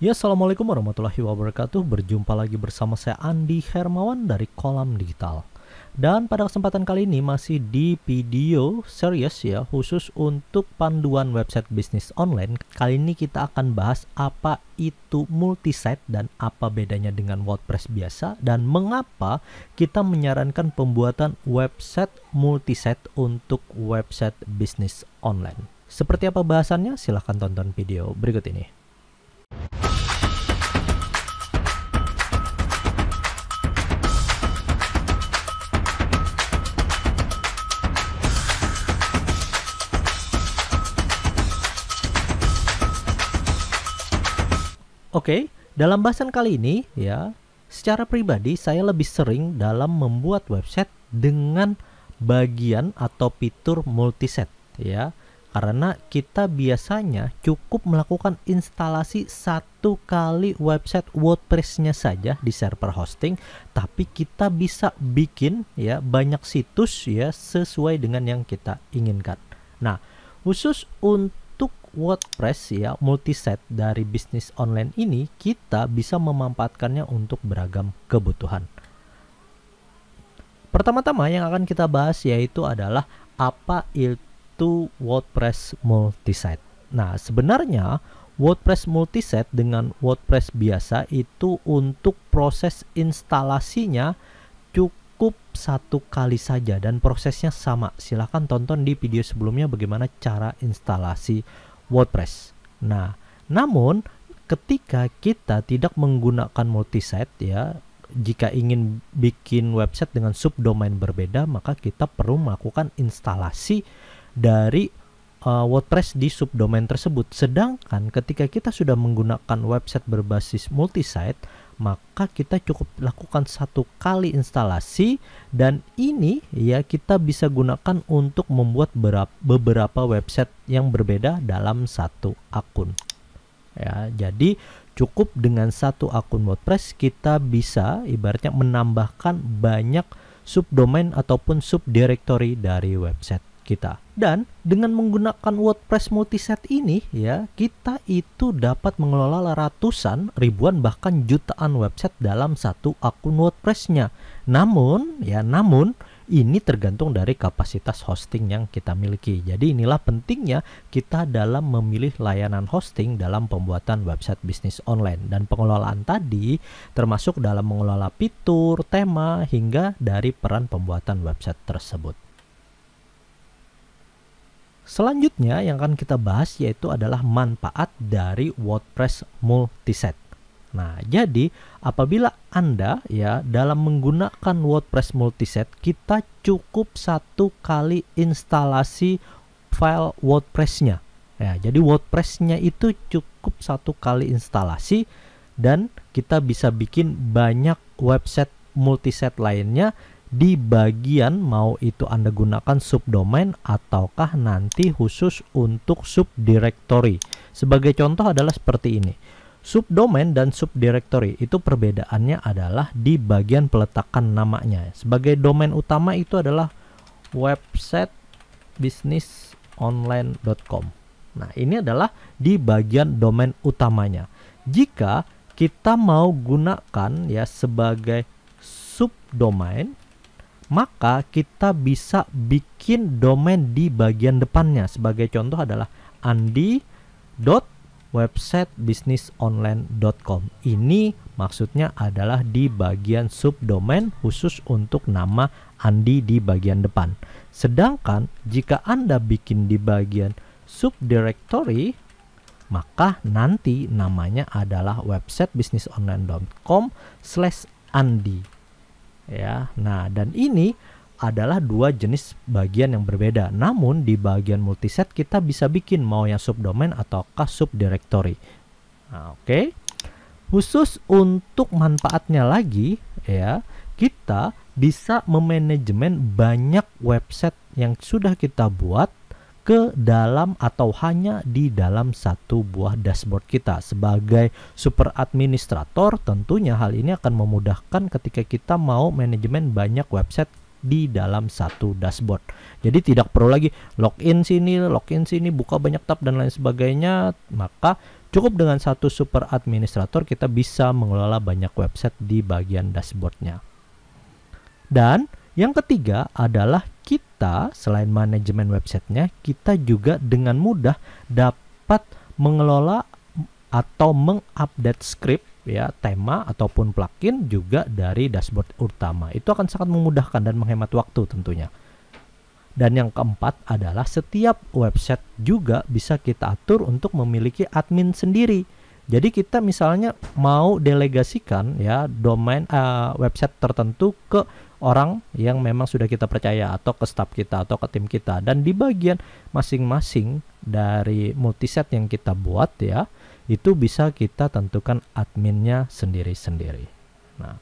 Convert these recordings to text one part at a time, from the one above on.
Ya, Assalamualaikum warahmatullahi wabarakatuh. Berjumpa lagi bersama saya Andi Hermawan dari Kolam Digital. Dan pada kesempatan kali ini masih di video serius ya, khusus untuk panduan website bisnis online. Kali ini kita akan bahas apa itu multisite dan apa bedanya dengan WordPress biasa dan mengapa kita menyarankan pembuatan website multisite untuk website bisnis online. Seperti apa bahasannya? Silahkan tonton video berikut ini. Oke, dalam bahasan kali ini ya, secara pribadi saya lebih sering dalam membuat website dengan bagian atau fitur multiset ya. Karena kita biasanya cukup melakukan instalasi satu kali website WordPress-nya saja di server hosting, tapi kita bisa bikin ya banyak situs ya sesuai dengan yang kita inginkan. Nah, khusus untuk WordPress ya multiset dari bisnis online ini kita bisa memanfaatkannya untuk beragam kebutuhan. Pertama-tama yang akan kita bahas yaitu adalah apa itu WordPress multisite. Nah, sebenarnya WordPress multisite dengan WordPress biasa itu untuk proses instalasinya cukup satu kali saja dan prosesnya sama. Silahkan tonton di video sebelumnya bagaimana cara instalasi WordPress. Nah, namun ketika kita tidak menggunakan multisite ya, jika ingin bikin website dengan subdomain berbeda, maka kita perlu melakukan instalasi dari uh, WordPress di subdomain tersebut. Sedangkan ketika kita sudah menggunakan website berbasis multisite, maka kita cukup lakukan satu kali instalasi dan ini ya kita bisa gunakan untuk membuat beberapa website yang berbeda dalam satu akun ya jadi cukup dengan satu akun WordPress kita bisa ibaratnya menambahkan banyak subdomain ataupun subdirectory dari website kita. Dan dengan menggunakan WordPress Multiset ini ya, kita itu dapat mengelola ratusan, ribuan bahkan jutaan website dalam satu akun WordPress-nya. Namun, ya namun ini tergantung dari kapasitas hosting yang kita miliki. Jadi inilah pentingnya kita dalam memilih layanan hosting dalam pembuatan website bisnis online dan pengelolaan tadi termasuk dalam mengelola fitur, tema hingga dari peran pembuatan website tersebut. Selanjutnya yang akan kita bahas yaitu adalah manfaat dari WordPress Multiset. Nah, jadi apabila Anda ya dalam menggunakan WordPress Multiset, kita cukup satu kali instalasi file WordPress-nya. Ya, jadi WordPress-nya itu cukup satu kali instalasi dan kita bisa bikin banyak website multiset lainnya di bagian mau itu Anda gunakan subdomain ataukah nanti khusus untuk subdirectory. Sebagai contoh adalah seperti ini. Subdomain dan subdirectory itu perbedaannya adalah di bagian peletakan namanya. Sebagai domain utama itu adalah website bisnisonline.com. Nah, ini adalah di bagian domain utamanya. Jika kita mau gunakan ya sebagai subdomain maka kita bisa bikin domain di bagian depannya. Sebagai contoh adalah andi.websitebisnisonline.com. Ini maksudnya adalah di bagian subdomain khusus untuk nama Andi di bagian depan. Sedangkan jika Anda bikin di bagian subdirectory, maka nanti namanya adalah websitebisnisonline.com slash Andi ya. Nah, dan ini adalah dua jenis bagian yang berbeda. Namun di bagian multiset kita bisa bikin mau yang subdomain ataukah subdirectory. Nah, oke. Okay. Khusus untuk manfaatnya lagi ya, kita bisa memanajemen banyak website yang sudah kita buat ke dalam atau hanya di dalam satu buah dashboard kita. Sebagai super administrator, tentunya hal ini akan memudahkan ketika kita mau manajemen banyak website di dalam satu dashboard. Jadi tidak perlu lagi login sini, login sini, buka banyak tab dan lain sebagainya. Maka cukup dengan satu super administrator kita bisa mengelola banyak website di bagian dashboardnya. Dan yang ketiga adalah kita selain manajemen websitenya, kita juga dengan mudah dapat mengelola atau mengupdate script ya tema ataupun plugin juga dari dashboard utama. Itu akan sangat memudahkan dan menghemat waktu tentunya. Dan yang keempat adalah setiap website juga bisa kita atur untuk memiliki admin sendiri. Jadi kita misalnya mau delegasikan ya domain uh, website tertentu ke orang yang memang sudah kita percaya atau ke staff kita atau ke tim kita dan di bagian masing-masing dari multiset yang kita buat ya itu bisa kita tentukan adminnya sendiri-sendiri. Nah,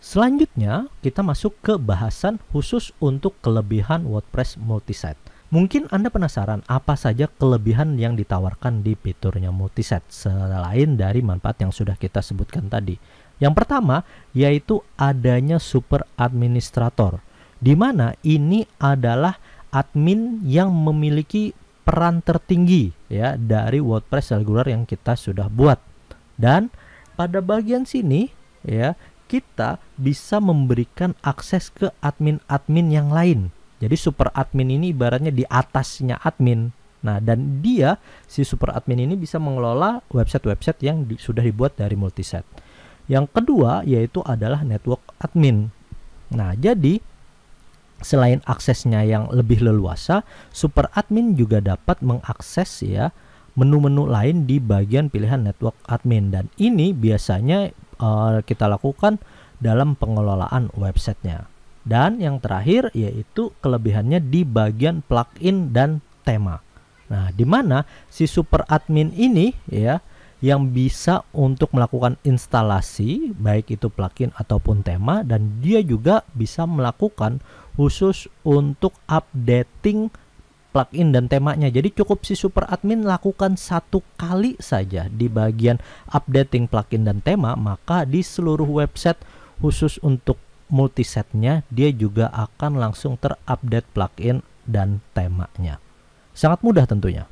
Selanjutnya, kita masuk ke bahasan khusus untuk kelebihan WordPress multiset. Mungkin Anda penasaran apa saja kelebihan yang ditawarkan di fiturnya multiset selain dari manfaat yang sudah kita sebutkan tadi. Yang pertama yaitu adanya super administrator, di mana ini adalah admin yang memiliki peran tertinggi ya dari WordPress regular yang kita sudah buat. Dan pada bagian sini ya kita bisa memberikan akses ke admin-admin yang lain. Jadi super admin ini ibaratnya di atasnya admin. Nah, dan dia si super admin ini bisa mengelola website-website yang di, sudah dibuat dari multiset. Yang kedua yaitu adalah network admin. Nah, jadi selain aksesnya yang lebih leluasa, super admin juga dapat mengakses ya menu-menu lain di bagian pilihan network admin dan ini biasanya uh, kita lakukan dalam pengelolaan websitenya. Dan yang terakhir yaitu kelebihannya di bagian plugin dan tema. Nah, di mana si super admin ini ya yang bisa untuk melakukan instalasi baik itu plugin ataupun tema dan dia juga bisa melakukan khusus untuk updating plugin dan temanya. Jadi cukup si super admin lakukan satu kali saja di bagian updating plugin dan tema, maka di seluruh website khusus untuk multisetnya dia juga akan langsung terupdate plugin dan temanya. Sangat mudah tentunya.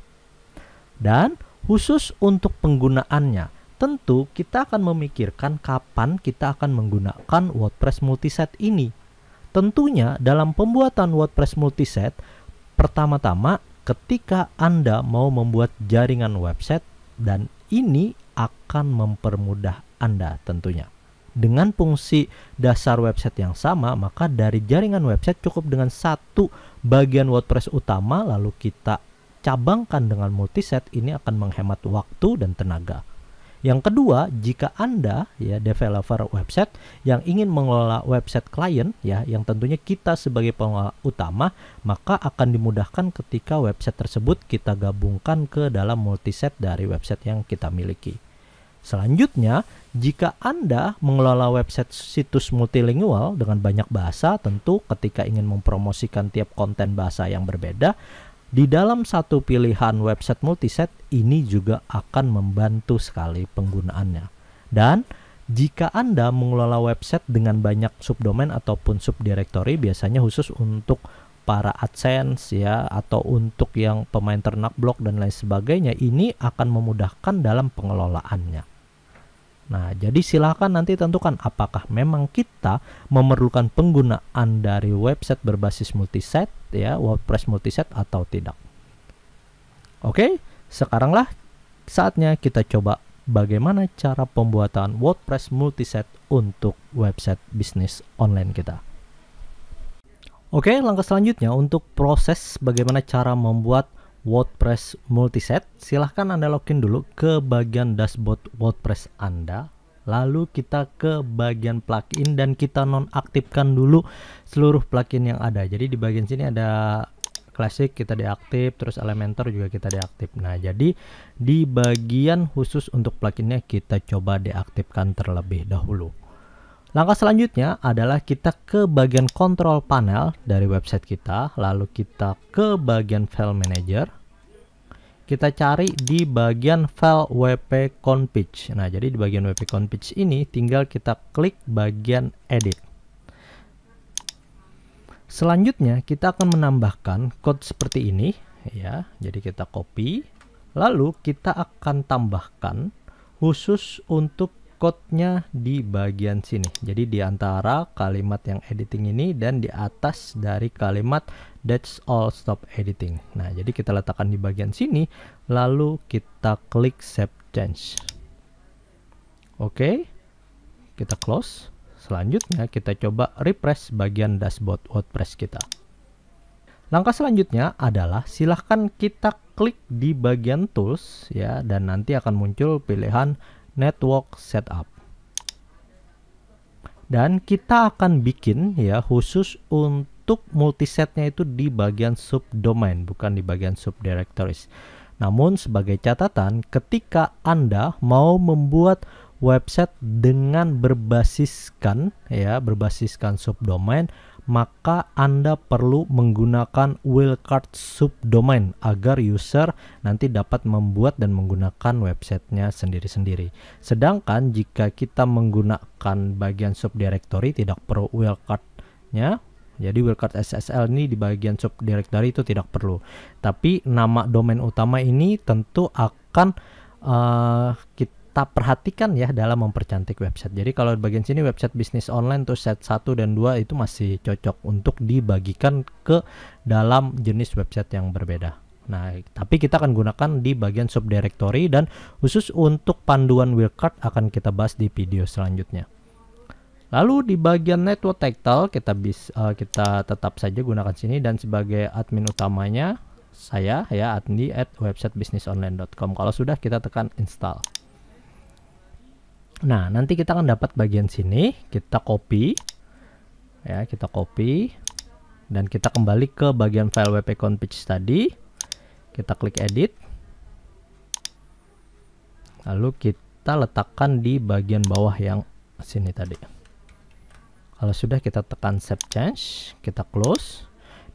Dan Khusus untuk penggunaannya, tentu kita akan memikirkan kapan kita akan menggunakan WordPress multiset ini. Tentunya dalam pembuatan WordPress multiset, pertama-tama ketika Anda mau membuat jaringan website dan ini akan mempermudah Anda tentunya. Dengan fungsi dasar website yang sama, maka dari jaringan website cukup dengan satu bagian WordPress utama lalu kita cabangkan dengan multiset ini akan menghemat waktu dan tenaga. Yang kedua, jika Anda ya developer website yang ingin mengelola website klien ya yang tentunya kita sebagai pengelola utama, maka akan dimudahkan ketika website tersebut kita gabungkan ke dalam multiset dari website yang kita miliki. Selanjutnya, jika Anda mengelola website situs multilingual dengan banyak bahasa, tentu ketika ingin mempromosikan tiap konten bahasa yang berbeda, di dalam satu pilihan website multiset ini juga akan membantu sekali penggunaannya. Dan jika Anda mengelola website dengan banyak subdomain ataupun subdirektori biasanya khusus untuk para AdSense ya atau untuk yang pemain ternak blog dan lain sebagainya ini akan memudahkan dalam pengelolaannya. Nah, jadi silakan nanti tentukan apakah memang kita memerlukan penggunaan dari website berbasis multisite ya, WordPress multisite atau tidak. Oke, sekaranglah saatnya kita coba bagaimana cara pembuatan WordPress multisite untuk website bisnis online kita. Oke, langkah selanjutnya untuk proses bagaimana cara membuat WordPress Multiset, silahkan Anda login dulu ke bagian dashboard WordPress Anda. Lalu kita ke bagian plugin dan kita nonaktifkan dulu seluruh plugin yang ada. Jadi di bagian sini ada Classic kita diaktif, terus Elementor juga kita diaktif. Nah, jadi di bagian khusus untuk pluginnya kita coba diaktifkan terlebih dahulu. Langkah selanjutnya adalah kita ke bagian kontrol panel dari website kita, lalu kita ke bagian file manager. Kita cari di bagian file WP Config. Nah, jadi di bagian WP Config ini tinggal kita klik bagian edit. Selanjutnya kita akan menambahkan code seperti ini ya. Jadi kita copy, lalu kita akan tambahkan khusus untuk code-nya di bagian sini. Jadi di antara kalimat yang editing ini dan di atas dari kalimat that's all stop editing. Nah, jadi kita letakkan di bagian sini lalu kita klik save change. Oke. Kita close. Selanjutnya kita coba refresh bagian dashboard WordPress kita. Langkah selanjutnya adalah silahkan kita klik di bagian tools ya dan nanti akan muncul pilihan network setup. Dan kita akan bikin ya khusus untuk multisetnya itu di bagian subdomain bukan di bagian subdirectories. Namun sebagai catatan ketika Anda mau membuat website dengan berbasiskan ya berbasiskan subdomain maka Anda perlu menggunakan wildcard subdomain agar user nanti dapat membuat dan menggunakan websitenya sendiri-sendiri. Sedangkan jika kita menggunakan bagian subdirectory tidak perlu wildcardnya, jadi wildcard SSL ini di bagian subdirectory itu tidak perlu. Tapi nama domain utama ini tentu akan uh, eh, kita kita perhatikan ya dalam mempercantik website. Jadi kalau bagian sini website bisnis online tuh set 1 dan 2 itu masih cocok untuk dibagikan ke dalam jenis website yang berbeda. Nah, tapi kita akan gunakan di bagian subdirectory dan khusus untuk panduan wildcard akan kita bahas di video selanjutnya. Lalu di bagian network title kita bisa uh, eh, kita tetap saja gunakan sini dan sebagai admin utamanya saya ya adni at website Kalau sudah kita tekan install. Nah, nanti kita akan dapat bagian sini, kita copy. Ya, kita copy dan kita kembali ke bagian file wp-config tadi. Kita klik edit. Lalu kita letakkan di bagian bawah yang sini tadi. Kalau sudah kita tekan save change, kita close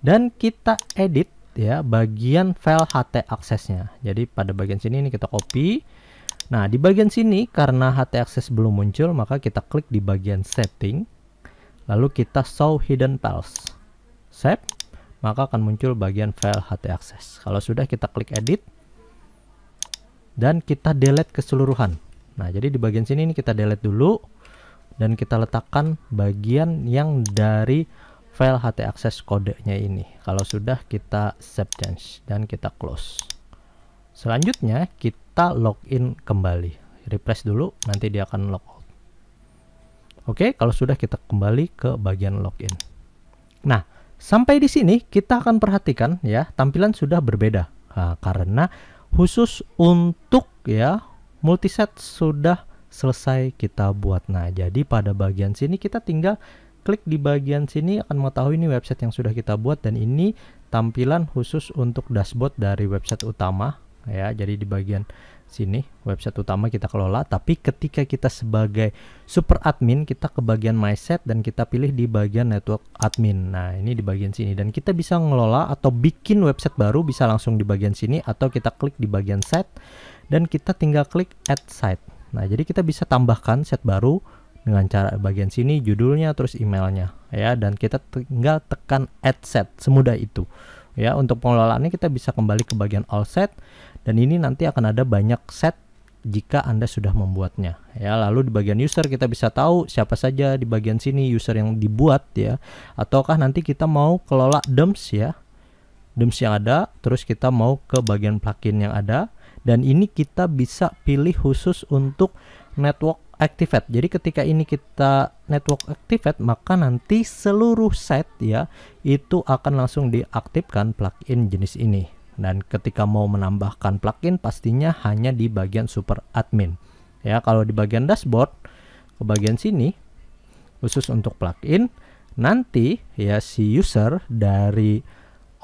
dan kita edit ya bagian file HT aksesnya. Jadi pada bagian sini ini kita copy Nah, di bagian sini karena HT Access belum muncul, maka kita klik di bagian setting. Lalu kita show hidden files. Save, maka akan muncul bagian file HT Access. Kalau sudah kita klik edit dan kita delete keseluruhan. Nah, jadi di bagian sini ini kita delete dulu dan kita letakkan bagian yang dari file HT Access kodenya ini. Kalau sudah kita save change dan kita close. Selanjutnya kita kita login kembali refresh dulu nanti dia akan logout oke kalau sudah kita kembali ke bagian login nah sampai di sini kita akan perhatikan ya tampilan sudah berbeda nah, karena khusus untuk ya multiset sudah selesai kita buat nah jadi pada bagian sini kita tinggal klik di bagian sini akan mengetahui ini website yang sudah kita buat dan ini tampilan khusus untuk dashboard dari website utama ya jadi di bagian sini website utama kita kelola tapi ketika kita sebagai super admin kita ke bagian my set dan kita pilih di bagian network admin nah ini di bagian sini dan kita bisa ngelola atau bikin website baru bisa langsung di bagian sini atau kita klik di bagian set dan kita tinggal klik add site nah jadi kita bisa tambahkan set baru dengan cara bagian sini judulnya terus emailnya ya dan kita tinggal tekan add set semudah itu ya untuk pengelolaannya kita bisa kembali ke bagian all set dan ini nanti akan ada banyak set jika Anda sudah membuatnya. Ya, lalu di bagian user kita bisa tahu siapa saja di bagian sini user yang dibuat ya. Ataukah nanti kita mau kelola dumps ya. Dumps yang ada, terus kita mau ke bagian plugin yang ada dan ini kita bisa pilih khusus untuk network activate. Jadi ketika ini kita network activate maka nanti seluruh set ya itu akan langsung diaktifkan plugin jenis ini. Dan ketika mau menambahkan plugin pastinya hanya di bagian super admin. Ya, kalau di bagian dashboard ke bagian sini khusus untuk plugin nanti ya si user dari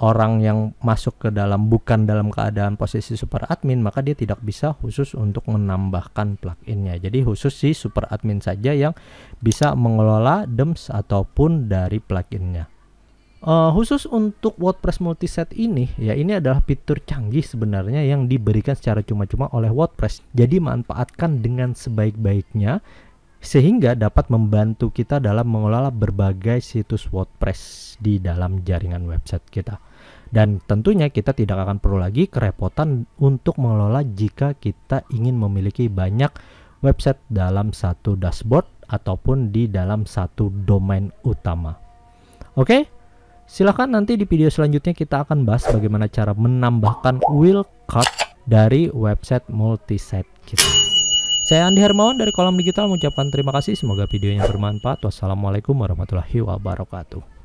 orang yang masuk ke dalam bukan dalam keadaan posisi super admin maka dia tidak bisa khusus untuk menambahkan pluginnya jadi khusus si super admin saja yang bisa mengelola DEMS ataupun dari pluginnya Uh, khusus untuk WordPress Multiset ini, ya ini adalah fitur canggih sebenarnya yang diberikan secara cuma-cuma oleh WordPress. Jadi manfaatkan dengan sebaik-baiknya sehingga dapat membantu kita dalam mengelola berbagai situs WordPress di dalam jaringan website kita. Dan tentunya kita tidak akan perlu lagi kerepotan untuk mengelola jika kita ingin memiliki banyak website dalam satu dashboard ataupun di dalam satu domain utama. Oke, okay? Silahkan nanti di video selanjutnya kita akan bahas bagaimana cara menambahkan wheel card dari website multisite kita. Saya Andi Hermawan dari Kolam Digital mengucapkan terima kasih. Semoga videonya bermanfaat. Wassalamualaikum warahmatullahi wabarakatuh.